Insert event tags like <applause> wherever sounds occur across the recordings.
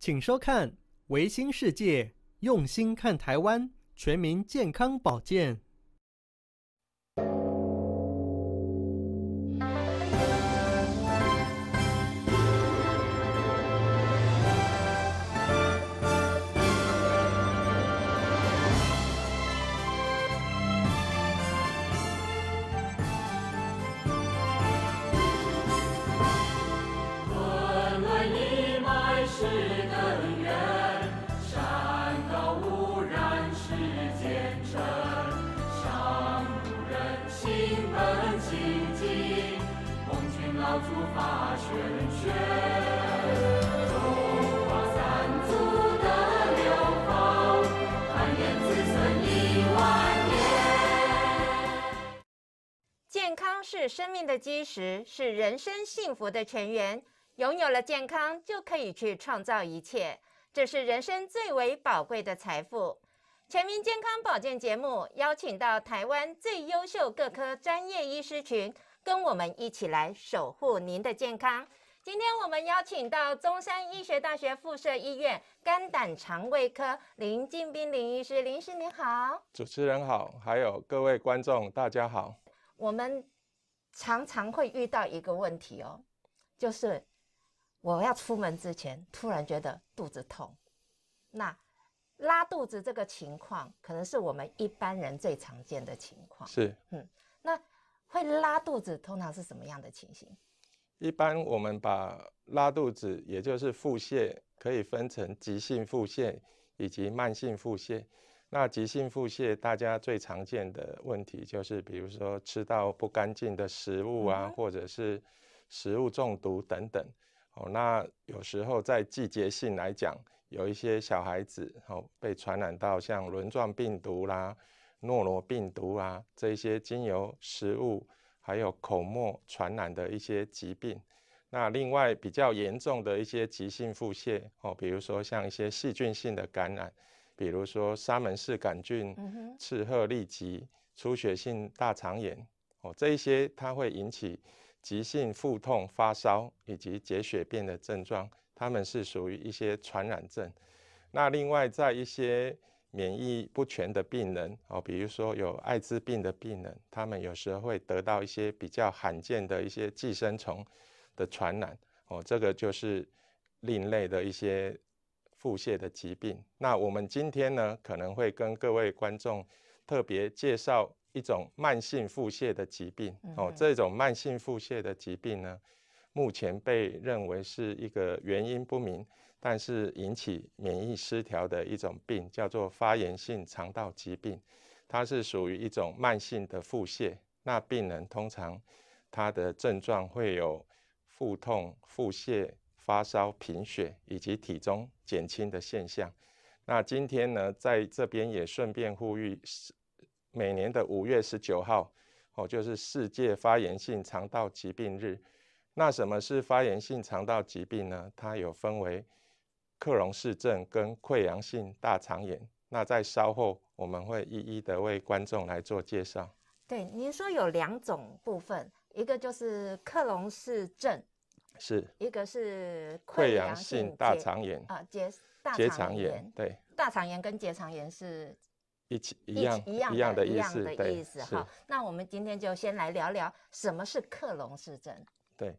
请收看《维新世界》，用心看台湾，全民健康保健。健康是生命的基石，是人生幸福的泉源。拥有了健康，就可以去创造一切，这是人生最为宝贵的财富。全民健康保健节目邀请到台湾最优秀各科专业医师群，跟我们一起来守护您的健康。今天我们邀请到中山医学大学附设医院肝胆肠胃科林静斌林医师，林师您好，主持人好，还有各位观众大家好。我们常常会遇到一个问题哦，就是我要出门之前突然觉得肚子痛，那拉肚子这个情况可能是我们一般人最常见的情况。是，嗯，那会拉肚子通常是什么样的情形？一般我们把拉肚子，也就是腹泻，可以分成急性腹泻以及慢性腹泻。那急性腹泻，大家最常见的问题就是，比如说吃到不干净的食物啊，或者是食物中毒等等。哦，那有时候在季节性来讲，有一些小孩子哦被传染到像轮状病毒啦、诺罗病毒啊这些经由食物还有口沫传染的一些疾病。那另外比较严重的一些急性腹泻哦，比如说像一些细菌性的感染。比如说沙门氏杆菌、赤褐痢疾、出血性大肠炎哦，这一些它会引起急性腹痛、发烧以及血便的症状，它们是属于一些传染症。那另外在一些免疫不全的病人哦，比如说有艾滋病的病人，他们有时候会得到一些比较罕见的一些寄生虫的传染哦，这个就是另类的一些。腹泻的疾病，那我们今天呢，可能会跟各位观众特别介绍一种慢性腹泻的疾病。哦，这种慢性腹泻的疾病呢，目前被认为是一个原因不明，但是引起免疫失调的一种病，叫做发炎性肠道疾病。它是属于一种慢性的腹泻。那病人通常他的症状会有腹痛、腹泻、发烧、贫血以及体重。减轻的现象。那今天呢，在这边也顺便呼吁，是每年的五月十九号，哦，就是世界发炎性肠道疾病日。那什么是发炎性肠道疾病呢？它有分为克隆氏症跟溃疡性大肠炎。那在稍后我们会一一的为观众来做介绍。对，您说有两种部分，一个就是克隆氏症。是一个是溃疡性大肠炎啊结大结肠炎对大肠炎跟结肠炎是一起一样一样的一样的意思哈。那我们今天就先来聊聊什么是克隆氏症。对，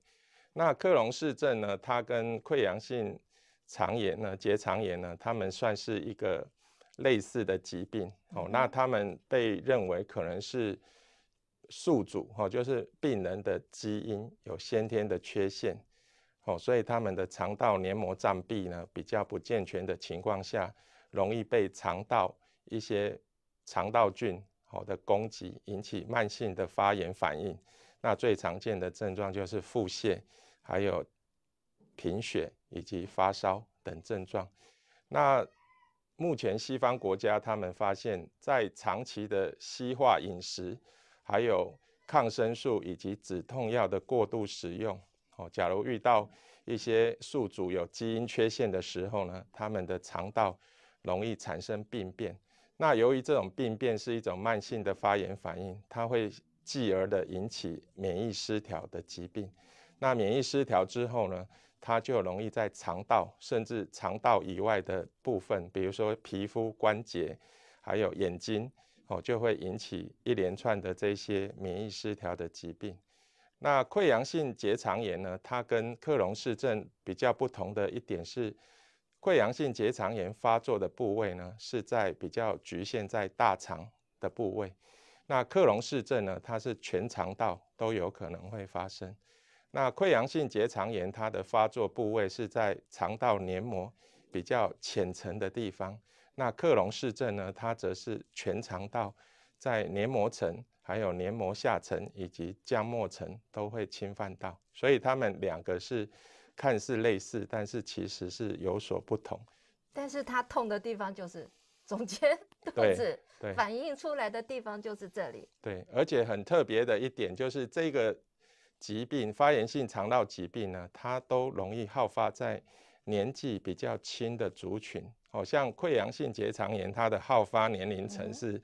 那克隆氏症呢，它跟溃疡性肠炎呢、结肠炎呢，它们算是一个类似的疾病哦。那他们被认为可能是宿主哈，就是病人的基因有先天的缺陷。哦，所以他们的肠道黏膜占壁呢比较不健全的情况下，容易被肠道一些肠道菌好的攻击，引起慢性的发炎反应。那最常见的症状就是腹泻，还有贫血以及发烧等症状。那目前西方国家他们发现，在长期的西化饮食，还有抗生素以及止痛药的过度使用哦，假如遇到。一些宿主有基因缺陷的时候呢，他们的肠道容易产生病变。那由于这种病变是一种慢性的发炎反应，它会继而的引起免疫失调的疾病。那免疫失调之后呢，它就容易在肠道，甚至肠道以外的部分，比如说皮肤、关节，还有眼睛，哦，就会引起一连串的这些免疫失调的疾病。那溃疡性结肠炎呢？它跟克隆氏症比较不同的一点是，溃疡性结肠炎发作的部位呢是在比较局限在大肠的部位，那克隆氏症呢，它是全肠道都有可能会发生。那溃疡性结肠炎它的发作部位是在肠道黏膜比较浅层的地方，那克隆氏症呢，它则是全肠道在黏膜层。还有黏膜下层以及浆膜层都会侵犯到，所以他们两个是看似类似，但是其实是有所不同。但是它痛的地方就是中间位反映出来的地方就是这里。对，而且很特别的一点就是这个疾病，发炎性肠道疾病呢，它都容易好发在年纪比较轻的族群，好像溃疡性结肠炎，它的好发年龄层是。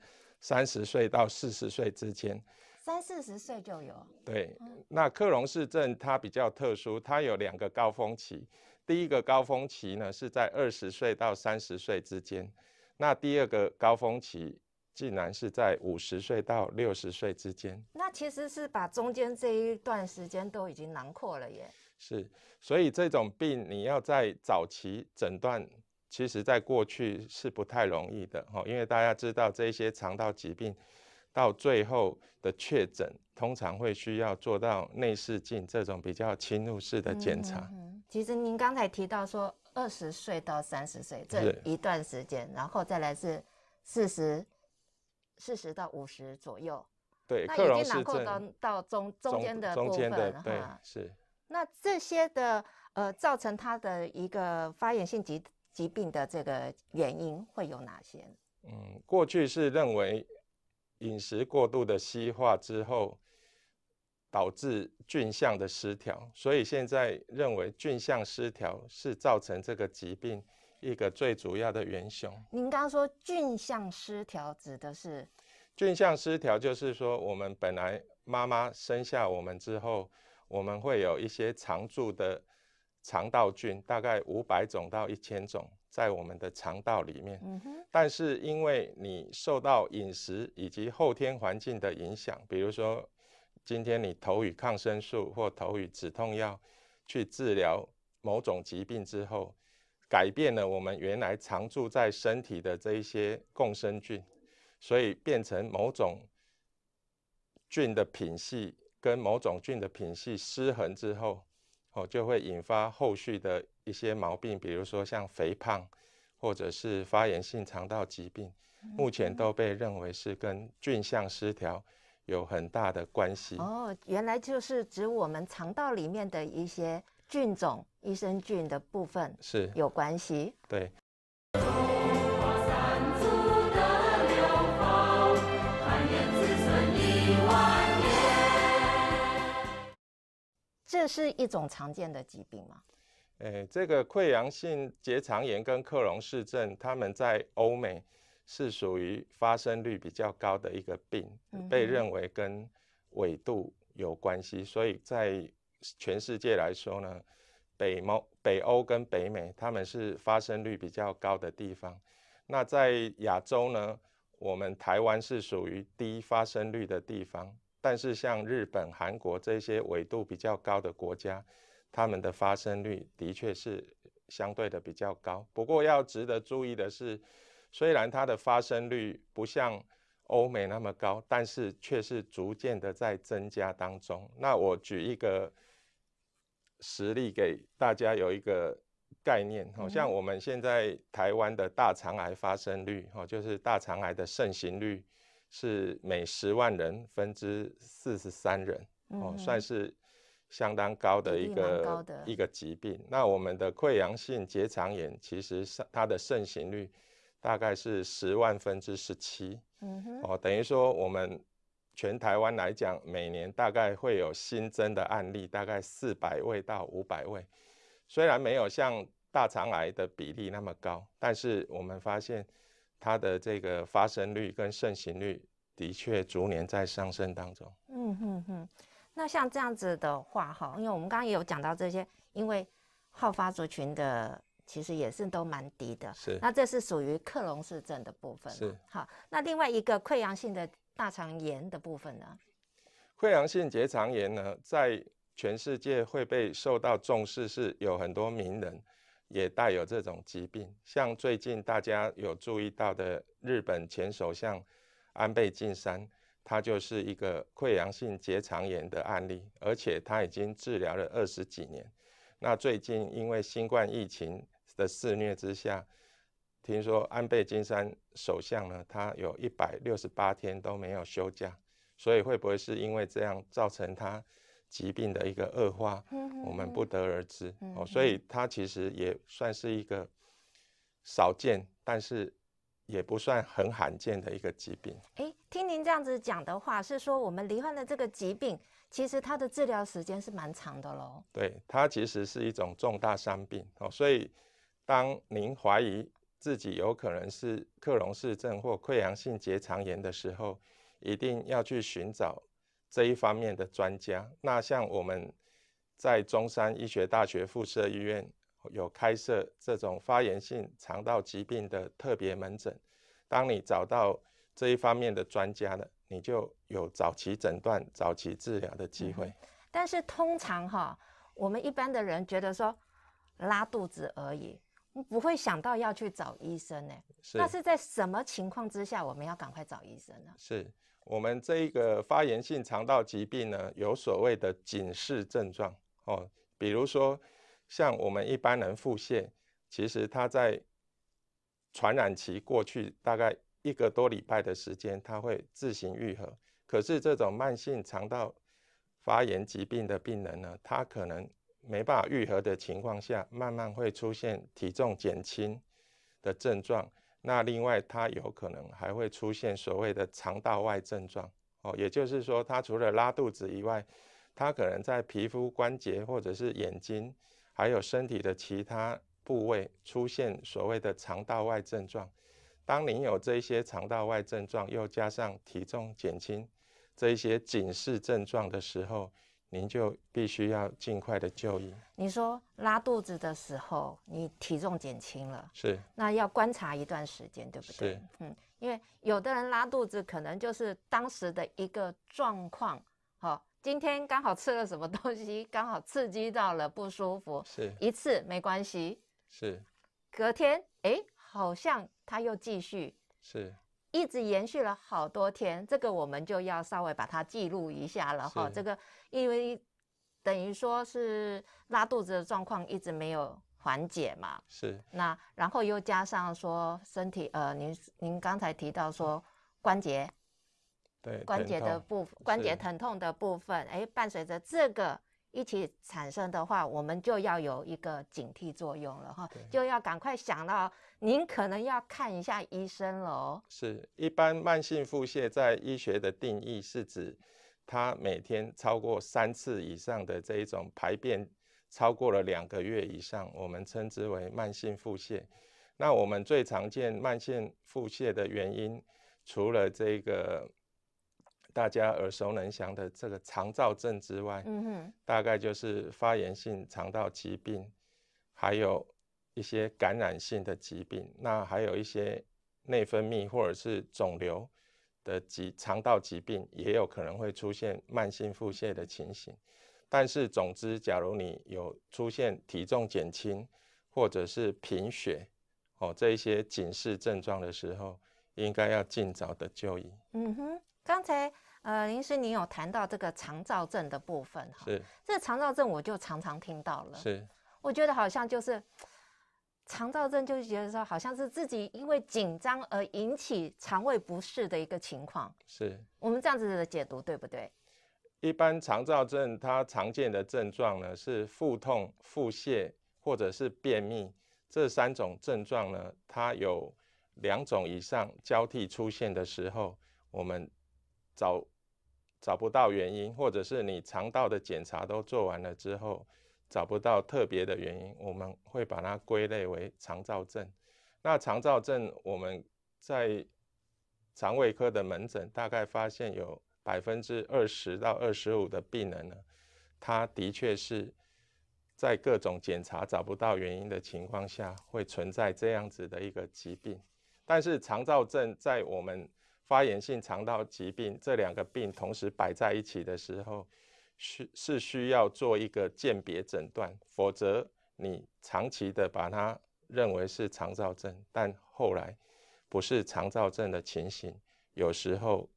三十岁到四十岁之间，三四十岁就有。对，那克隆氏症它比较特殊，它有两个高峰期。第一个高峰期呢是在二十岁到三十岁之间，那第二个高峰期竟然是在五十岁到六十岁之间。那其实是把中间这一段时间都已经囊括了耶。是，所以这种病你要在早期诊断。其实，在过去是不太容易的哈，因为大家知道这些肠道疾病到最后的确诊，通常会需要做到内视镜这种比较侵入式的检查。其实您刚才提到说，二十岁到三十岁这一段时间，然后再来是四十、四十到五十左右，对，那已经囊括到到中中间的部分对是，那这些的呃，造成它的一个发炎性疾。疾病的这个原因会有哪些？嗯，过去是认为饮食过度的西化之后导致菌相的失调，所以现在认为菌相失调是造成这个疾病一个最主要的元凶。您刚刚说菌相失调指的是菌相失调，就是说我们本来妈妈生下我们之后，我们会有一些常驻的。肠道菌大概五百种到一千种在我们的肠道里面，但是因为你受到饮食以及后天环境的影响，比如说今天你投予抗生素或投予止痛药去治疗某种疾病之后，改变了我们原来常住在身体的这一些共生菌，所以变成某种菌的品系跟某种菌的品系失衡之后。哦，就会引发后续的一些毛病，比如说像肥胖，或者是发炎性肠道疾病，目前都被认为是跟菌相失调有很大的关系。哦，原来就是指我们肠道里面的一些菌种、益生菌的部分是有关系。对。这是一种常见的疾病吗？诶，这个溃疡性结肠炎跟克隆氏症，他们在欧美是属于发生率比较高的一个病，被认为跟纬度有关系。所以在全世界来说呢，北欧、北欧跟北美他们是发生率比较高的地方。那在亚洲呢，我们台湾是属于低发生率的地方。但是像日本、韩国这些纬度比较高的国家，他们的发生率的确是相对的比较高。不过要值得注意的是，虽然它的发生率不像欧美那么高，但是却是逐渐的在增加当中。那我举一个实例给大家有一个概念，好像我们现在台湾的大肠癌发生率，哦，就是大肠癌的盛行率。是每十万人分之四十三人，哦，算是相当高的一个一个疾病。那我们的溃疡性结肠炎，其实它的盛行率大概是十万分之十七，哦，等于说我们全台湾来讲，每年大概会有新增的案例大概四百位到五百位。虽然没有像大肠癌的比例那么高，但是我们发现。它的这个发生率跟盛行率的确逐年在上升当中。嗯哼哼，那像这样子的话哈，因为我们刚刚也有讲到这些，因为好发族群的其实也是都蛮低的。是。那这是属于克隆氏症的部分。是。好，那另外一个溃疡性的大肠炎的部分呢？溃疡性结肠炎呢，在全世界会被受到重视，是有很多名人。也带有这种疾病，像最近大家有注意到的日本前首相安倍晋三，他就是一个溃疡性结肠炎的案例，而且他已经治疗了二十几年。那最近因为新冠疫情的肆虐之下，听说安倍晋三首相呢，他有一百六十八天都没有休假，所以会不会是因为这样造成他？疾病的一个恶化，嗯、我们不得而知哦，所以它其实也算是一个少见，但是也不算很罕见的一个疾病。哎，听您这样子讲的话，是说我们罹患的这个疾病，其实它的治疗时间是蛮长的喽。对，它其实是一种重大伤病哦，所以当您怀疑自己有可能是克隆氏症或溃疡性结肠炎的时候，一定要去寻找。这一方面的专家，那像我们在中山医学大学附设医院有开设这种发炎性肠道疾病的特别门诊。当你找到这一方面的专家了，你就有早期诊断、早期治疗的机会。但是通常哈，我们一般的人觉得说拉肚子而已，不会想到要去找医生哎。那是在什么情况之下我们要赶快找医生呢？是。我们这一个发炎性肠道疾病呢，有所谓的警示症状哦，比如说像我们一般人腹泻，其实它在传染期过去大概一个多礼拜的时间，它会自行愈合。可是这种慢性肠道发炎疾病的病人呢，他可能没办法愈合的情况下，慢慢会出现体重减轻的症状。那另外，它有可能还会出现所谓的肠道外症状哦，也就是说，它除了拉肚子以外，它可能在皮肤、关节或者是眼睛，还有身体的其他部位出现所谓的肠道外症状。当您有这一些肠道外症状，又加上体重减轻这一些警示症状的时候，您就必须要尽快的就医。你说拉肚子的时候，你体重减轻了，是，那要观察一段时间，对不对？嗯，因为有的人拉肚子可能就是当时的一个状况，哈，今天刚好吃了什么东西，刚好刺激到了，不舒服，是，一次没关系，是，隔天，哎，好像他又继续，是。一直延续了好多天，这个我们就要稍微把它记录一下了哈。这个因为等于说是拉肚子的状况一直没有缓解嘛，是。那然后又加上说身体呃，您您刚才提到说关节，对关节的部分关节疼痛的部分，哎，伴随着这个。一起产生的话，我们就要有一个警惕作用了哈，就要赶快想到您可能要看一下医生了。是，一般慢性腹泻在医学的定义是指，它每天超过三次以上的这一种排便，超过了两个月以上，我们称之为慢性腹泻。那我们最常见慢性腹泻的原因，除了这个。大家耳熟能详的这个肠燥症之外，嗯哼，大概就是发炎性肠道疾病，还有一些感染性的疾病，那还有一些内分泌或者是肿瘤的疾肠道疾病也有可能会出现慢性腹泻的情形。但是总之，假如你有出现体重减轻或者是贫血哦这些警示症状的时候，应该要尽早的就医。嗯哼，刚才。呃，临时你有谈到这个肠燥症的部分哈，是。这肠燥症我就常常听到了，是。我觉得好像就是肠燥症，就是觉得说好像是自己因为紧张而引起肠胃不适的一个情况，是。我们这样子的解读对不对？一般肠燥症它常见的症状呢是腹痛、腹泻或者是便秘，这三种症状呢，它有两种以上交替出现的时候，我们找。找不到原因，或者是你肠道的检查都做完了之后，找不到特别的原因，我们会把它归类为肠燥症。那肠燥症，我们在肠胃科的门诊，大概发现有百分之二十到二十五的病人呢，他的确是在各种检查找不到原因的情况下，会存在这样子的一个疾病。但是肠燥症在我们发炎性肠道疾病这两个病同时摆在一起的时候，需是需要做一个鉴别诊断，否则你长期的把它认为是肠燥症，但后来不是肠燥症的情形，有时候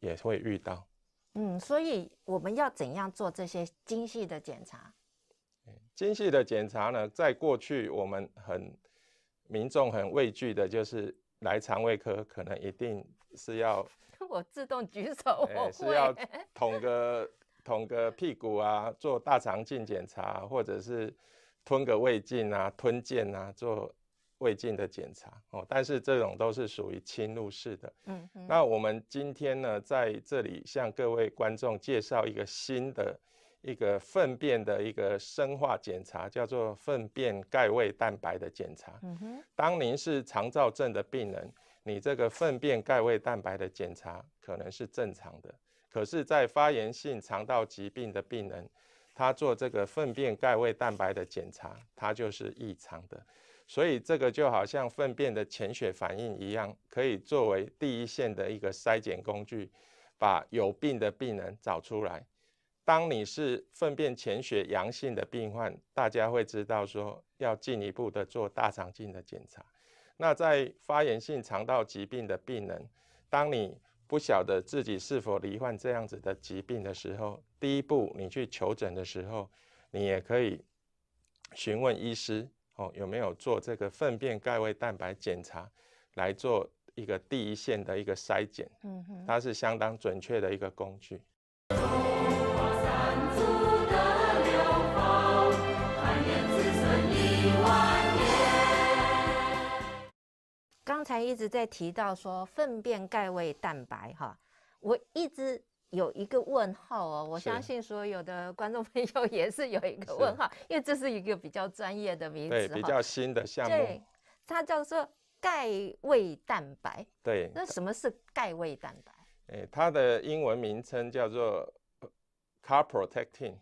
也会遇到。嗯，所以我们要怎样做这些精细的检查？精细的检查呢，在过去我们很民众很畏惧的，就是来肠胃科可能一定。是要 <laughs> 我自动举手，是要 <laughs> 捅个捅个屁股啊，做大肠镜检查，或者是吞个胃镜啊，吞剑啊，做胃镜的检查哦。但是这种都是属于侵入式的。嗯，那我们今天呢，在这里向各位观众介绍一个新的一个粪便的一个生化检查，叫做粪便钙卫蛋白的检查。嗯当您是肠燥症的病人。你这个粪便钙卫蛋白的检查可能是正常的，可是，在发炎性肠道疾病的病人，他做这个粪便钙卫蛋白的检查，它就是异常的。所以，这个就好像粪便的潜血反应一样，可以作为第一线的一个筛检工具，把有病的病人找出来。当你是粪便潜血阳性的病患，大家会知道说要进一步的做大肠镜的检查。那在发炎性肠道疾病的病人，当你不晓得自己是否罹患这样子的疾病的时候，第一步你去求诊的时候，你也可以询问医师哦，有没有做这个粪便钙位蛋白检查，来做一个第一线的一个筛检。嗯哼，它是相当准确的一个工具。才一直在提到说粪便钙卫蛋白哈，我一直有一个问号哦。我相信所有的观众朋友也是有一个问号，因为这是一个比较专业的名词，对比较新的项目。对，它叫做钙卫蛋白。对，那什么是钙卫蛋白？诶，它的英文名称叫做 car protec tin。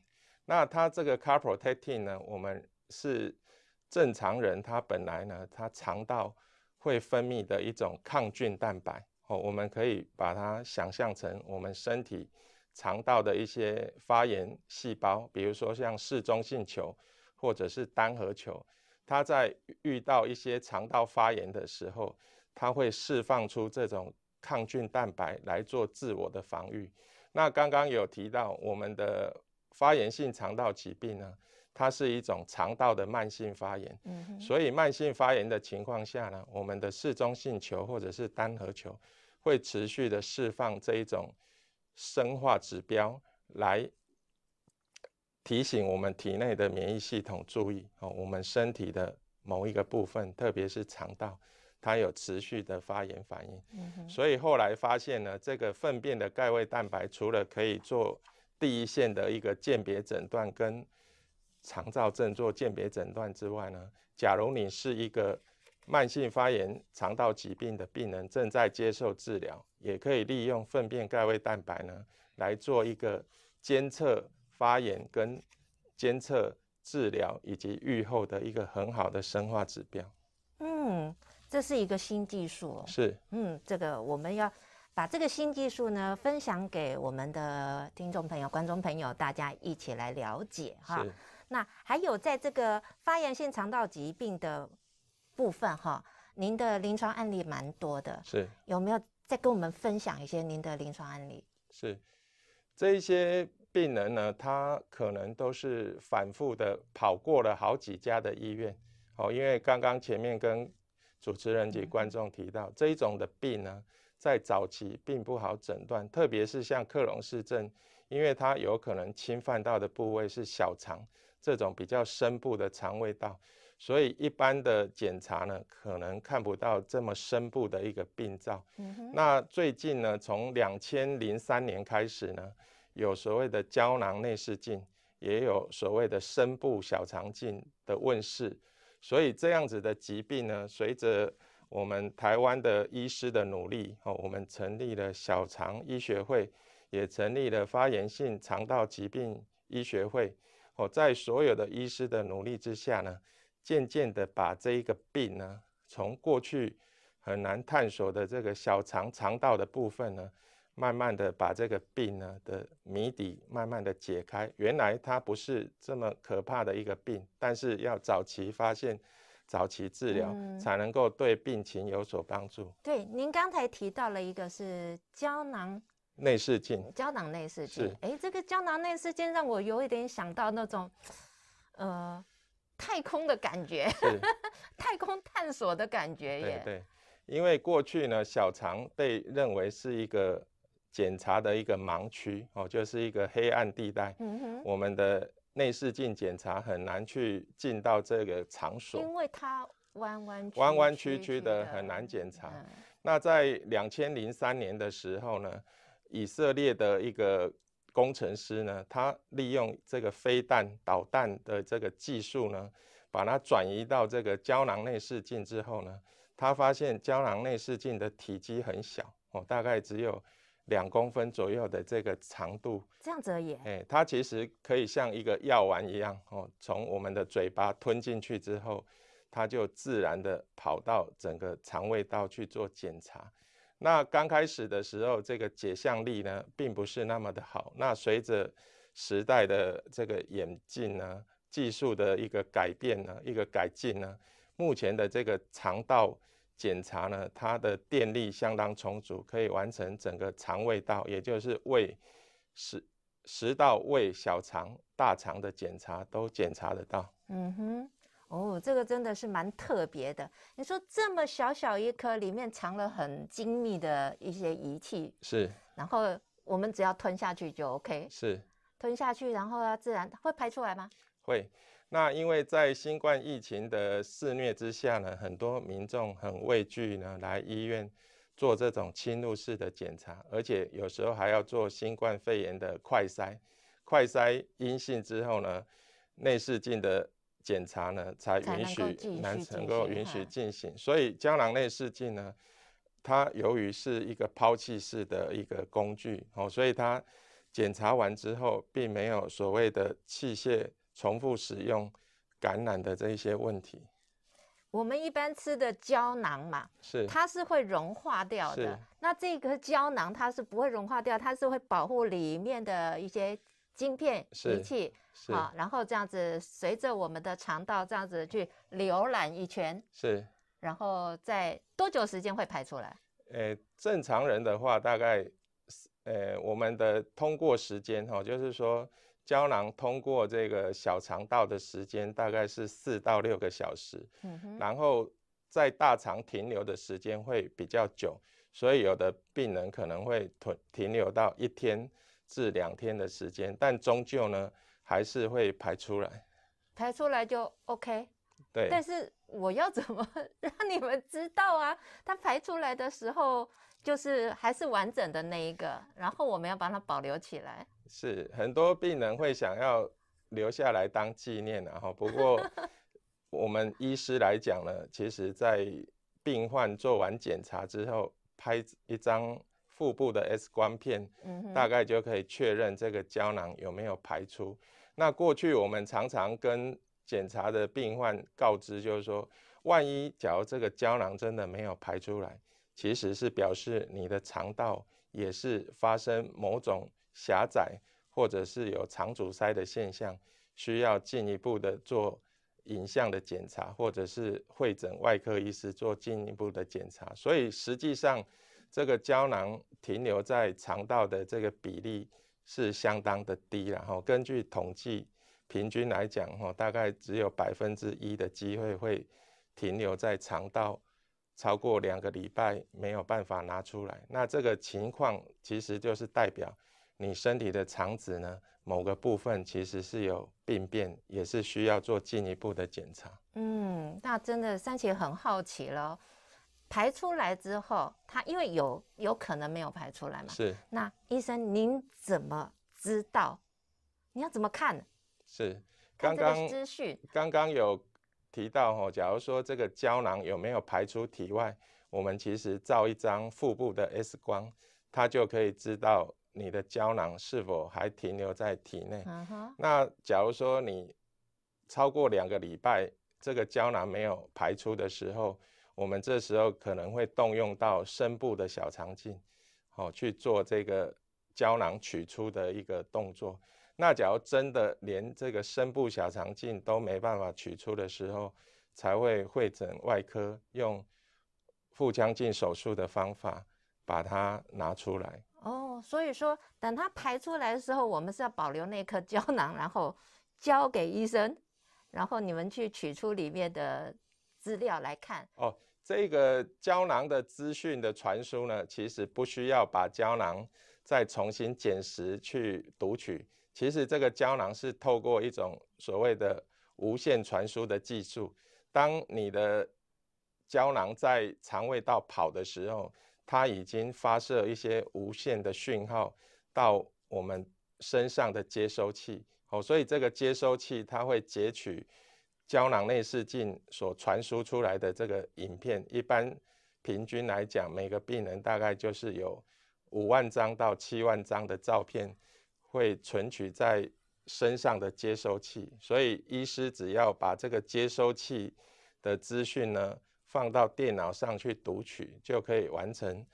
那它这个 car protec tin 呢，我们是正常人，他本来呢，他肠道会分泌的一种抗菌蛋白哦，我们可以把它想象成我们身体肠道的一些发炎细胞，比如说像嗜中性球或者是单核球，它在遇到一些肠道发炎的时候，它会释放出这种抗菌蛋白来做自我的防御。那刚刚有提到我们的发炎性肠道疾病呢？它是一种肠道的慢性发炎，嗯，所以慢性发炎的情况下呢，我们的嗜中性球或者是单核球会持续的释放这一种生化指标来提醒我们体内的免疫系统注意哦，我们身体的某一个部分，特别是肠道，它有持续的发炎反应。嗯所以后来发现呢，这个粪便的钙卫蛋白除了可以做第一线的一个鉴别诊断跟肠造症做鉴别诊断之外呢，假如你是一个慢性发炎肠道疾病的病人，正在接受治疗，也可以利用粪便钙卫蛋白呢来做一个监测发炎跟监测治疗以及预后的一个很好的生化指标。嗯，这是一个新技术。是，嗯，这个我们要把这个新技术呢分享给我们的听众朋友、观众朋友，大家一起来了解哈。那还有在这个发炎性肠道疾病的部分哈，您的临床案例蛮多的，是有没有再跟我们分享一些您的临床案例？是这些病人呢，他可能都是反复的跑过了好几家的医院，哦，因为刚刚前面跟主持人及观众提到，这一种的病呢，在早期并不好诊断，特别是像克隆氏症，因为它有可能侵犯到的部位是小肠。这种比较深部的肠胃道，所以一般的检查呢，可能看不到这么深部的一个病灶。那最近呢，从两千零三年开始呢，有所谓的胶囊内视镜，也有所谓的深部小肠镜的问世。所以这样子的疾病呢，随着我们台湾的医师的努力哦，我们成立了小肠医学会，也成立了发炎性肠道疾病医学会。在所有的医师的努力之下呢，渐渐的把这一个病呢，从过去很难探索的这个小肠肠道的部分呢，慢慢的把这个病呢的谜底慢慢的解开。原来它不是这么可怕的一个病，但是要早期发现、早期治疗，才能够对病情有所帮助。对，您刚才提到了一个是胶囊。内视镜胶囊内视镜，哎，这个胶囊内视镜让我有一点想到那种，呃，太空的感觉，<laughs> 太空探索的感觉耶。对，因为过去呢，小肠被认为是一个检查的一个盲区哦，就是一个黑暗地带。嗯哼，我们的内视镜检查很难去进到这个场所，因为它弯弯曲弯弯曲曲的，很难检查。那在两千零三年的时候呢？以色列的一个工程师呢，他利用这个飞弹导弹的这个技术呢，把它转移到这个胶囊内视镜之后呢，他发现胶囊内视镜的体积很小哦，大概只有两公分左右的这个长度。这样子已。哎，它其实可以像一个药丸一样哦，从我们的嘴巴吞进去之后，它就自然的跑到整个肠胃道去做检查。那刚开始的时候，这个解像力呢，并不是那么的好。那随着时代的这个演进呢，技术的一个改变呢，一个改进呢，目前的这个肠道检查呢，它的电力相当充足，可以完成整个肠胃道，也就是胃、食食道、胃、小肠、大肠的检查，都检查得到。嗯哼。哦，这个真的是蛮特别的。你说这么小小一颗，里面藏了很精密的一些仪器，是。然后我们只要吞下去就 OK，是。吞下去，然后它自然会排出来吗？会。那因为在新冠疫情的肆虐之下呢，很多民众很畏惧呢，来医院做这种侵入式的检查，而且有时候还要做新冠肺炎的快筛。快筛阴性之后呢，内视镜的。检查呢才允许，能能够允许进行。所以胶囊内视镜呢，它由于是一个抛弃式的一个工具哦，所以它检查完之后，并没有所谓的器械重复使用感染的这一些问题。我们一般吃的胶囊嘛，是它是会融化掉的。那这个胶囊它是不会融化掉，它是会保护里面的一些。晶片仪器，好，然后这样子随着我们的肠道这样子去浏览一圈，是，然后在多久时间会排出来？呃，正常人的话，大概，呃，我们的通过时间，哈，就是说胶囊通过这个小肠道的时间大概是四到六个小时，嗯哼，然后在大肠停留的时间会比较久，所以有的病人可能会屯停留到一天。至两天的时间，但终究呢还是会排出来，排出来就 OK。对，但是我要怎么 <laughs> 让你们知道啊？它排出来的时候就是还是完整的那一个，然后我们要把它保留起来。是很多病人会想要留下来当纪念，然后不过 <laughs> 我们医师来讲呢，其实在病患做完检查之后拍一张。腹部的 X 光片，大概就可以确认这个胶囊有没有排出。那过去我们常常跟检查的病患告知，就是说，万一假如这个胶囊真的没有排出来，其实是表示你的肠道也是发生某种狭窄，或者是有肠阻塞的现象，需要进一步的做影像的检查，或者是会诊外科医师做进一步的检查。所以实际上。这个胶囊停留在肠道的这个比例是相当的低，然后根据统计平均来讲，哈，大概只有百分之一的机会会停留在肠道超过两个礼拜，没有办法拿出来。那这个情况其实就是代表你身体的肠子呢某个部分其实是有病变，也是需要做进一步的检查。嗯，那真的三姐很好奇了。排出来之后，它因为有有可能没有排出来嘛？是。那医生，您怎么知道？你要怎么看？是。刚刚资讯，刚刚有提到哈，假如说这个胶囊有没有排出体外，我们其实照一张腹部的 X 光，它就可以知道你的胶囊是否还停留在体内。嗯那假如说你超过两个礼拜这个胶囊没有排出的时候，我们这时候可能会动用到深部的小肠镜，好去做这个胶囊取出的一个动作。那假如真的连这个深部小肠镜都没办法取出的时候，才会会诊外科用腹腔镜手术的方法把它拿出来。哦，所以说等它排出来的时候，我们是要保留那颗胶囊，然后交给医生，然后你们去取出里面的。资料来看哦，这个胶囊的资讯的传输呢，其实不需要把胶囊再重新捡拾去读取。其实这个胶囊是透过一种所谓的无线传输的技术。当你的胶囊在肠胃道跑的时候，它已经发射一些无线的讯号到我们身上的接收器。哦，所以这个接收器它会截取。胶囊内视镜所传输出来的这个影片，一般平均来讲，每个病人大概就是有五万张到七万张的照片会存取在身上的接收器，所以医师只要把这个接收器的资讯呢放到电脑上去读取，就可以完成。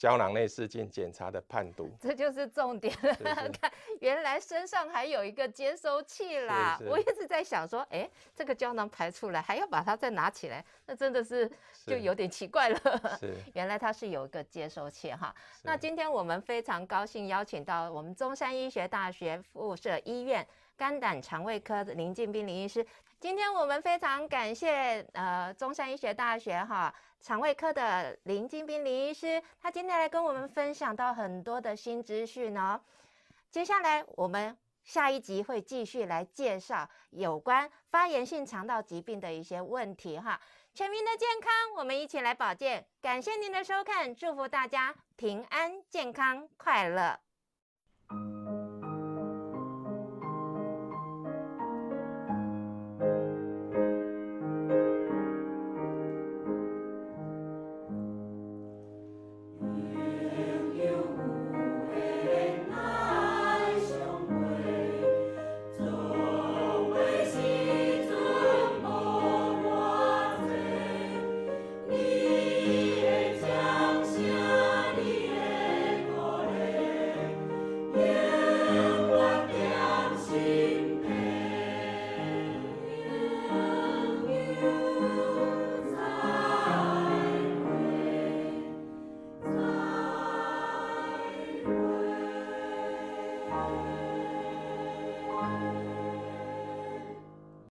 胶囊内视镜检查的判读，<laughs> 这就是重点了。<laughs> 看，原来身上还有一个接收器啦。我一直在想说，哎，这个胶囊排出来还要把它再拿起来，那真的是就有点奇怪了。是，<laughs> 原来它是有一个接收器哈。那今天我们非常高兴邀请到我们中山医学大学附设医院肝胆肠胃科林建斌林医师。今天我们非常感谢呃中山医学大学哈。肠胃科的林金兵林医师，他今天来跟我们分享到很多的新资讯哦。接下来我们下一集会继续来介绍有关发炎性肠道疾病的一些问题哈。全民的健康，我们一起来保健。感谢您的收看，祝福大家平安、健康、快乐。